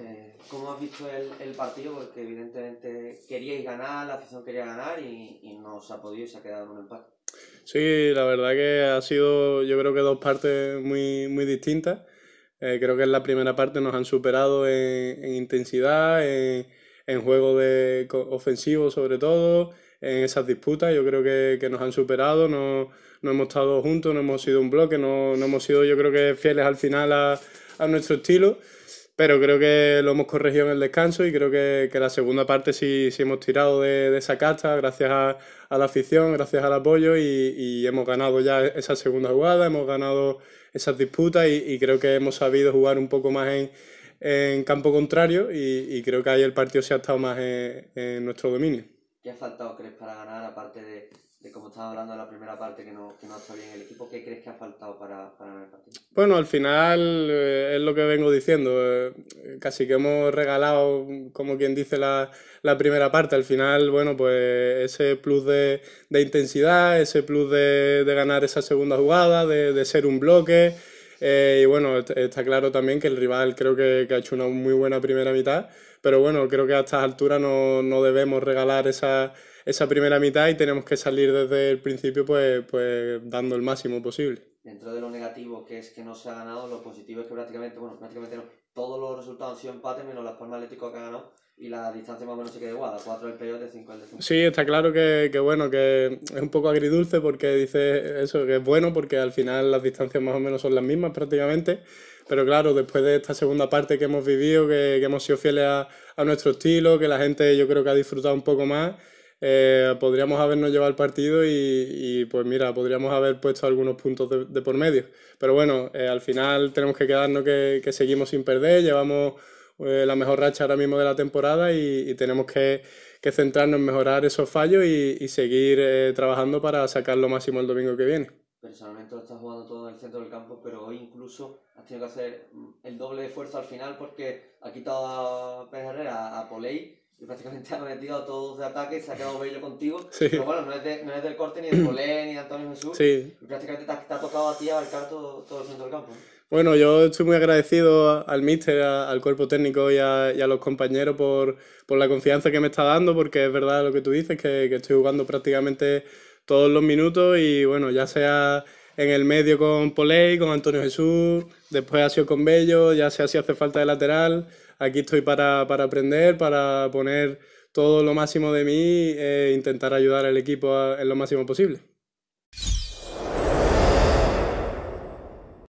Eh, cómo has visto el, partido, porque evidentemente queríais ganar, la afición quería ganar y, y no se ha podido y se ha quedado en un empate. Sí, la verdad que ha sido, yo creo que dos partes muy, distintas. Eh, creo que en la primera parte nos han superado en, intensidad, en, juego de ofensivo sobre todo, en esas disputas. Yo creo que, nos han superado, no, hemos estado juntos, no hemos sido un bloque, no, hemos sido yo creo que fieles al final a, a nuestro estilo pero creo que lo hemos corregido en el descanso y creo que, la segunda parte sí, sí hemos tirado de, esa casta gracias a, la afición, gracias al apoyo y, y, hemos ganado ya esa segunda jugada, hemos ganado esas disputas y, creo que hemos sabido jugar un poco más en, campo contrario y, creo que ahí el partido se ha estado más en nuestro dominio. ¿Qué ha faltado, crees, para ganar? Aparte de, de como estaba hablando de la primera parte, que no, que no bien el equipo, ¿qué crees que ha faltado para, para ganar el partido? Bueno, al final eh, es lo que vengo diciendo. Eh, casi que hemos regalado, como quien dice, la, primera parte. Al final, bueno, pues ese plus de, intensidad, ese plus de, ganar esa segunda jugada, de, de ser un bloque. Eh, y bueno, está claro también que el rival creo que, ha hecho una muy buena primera mitad, pero bueno, creo que a estas alturas no, debemos regalar esa, esa primera mitad y tenemos que salir desde el principio pues, pues dando el máximo posible que es que no se ha ganado, lo positivo es que prácticamente, bueno, prácticamente todos los resultados han sido empates menos las formas Atlético que ha ganado y la distancia más o menos se queda igual, 4 el peor, 5 el de Sí, está claro que, que, bueno, que es un poco agridulce porque dice eso, que es bueno porque al final las distancias más o menos son las mismas prácticamente, pero claro, después de esta segunda parte que hemos vivido, que, que hemos sido fieles a, a nuestro estilo, que la gente yo creo que ha disfrutado un poco más eh, podríamos habernos llevado el partido y, pues mira, podríamos haber puesto algunos puntos de, por medio. Pero bueno, eh, al final tenemos que quedarnos que, seguimos sin perder, llevamos eh, la mejor racha ahora mismo de la temporada y, tenemos que, centrarnos en mejorar esos fallos y, seguir trabajando para sacar lo máximo el domingo que viene. Personalmente lo estás jugando todo en el centro del campo, pero hoy incluso has tenido que hacer el doble de al final porque ha quitado a Pérez Herrera, a Poley y prácticamente han a todos de ataques se ha quedado bello contigo. Pero bueno, no es, del corte ni de Polé ni de Antonio Jesús. Sí. prácticamente te ha, tocado a ti abarcar todo, todo el centro del campo. Bueno, yo estoy muy agradecido al míster, al cuerpo técnico y a, y a los compañeros por, por, la confianza que me está dando, porque es verdad lo que tú dices, que, que estoy jugando prácticamente todos los minutos y bueno, ya sea en el medio con Poley, con Antonio Jesús, después ha sido con Bello, ya sé si hace falta de lateral, aquí estoy para, para aprender, para poner todo lo máximo de mí e intentar ayudar al equipo en lo máximo posible.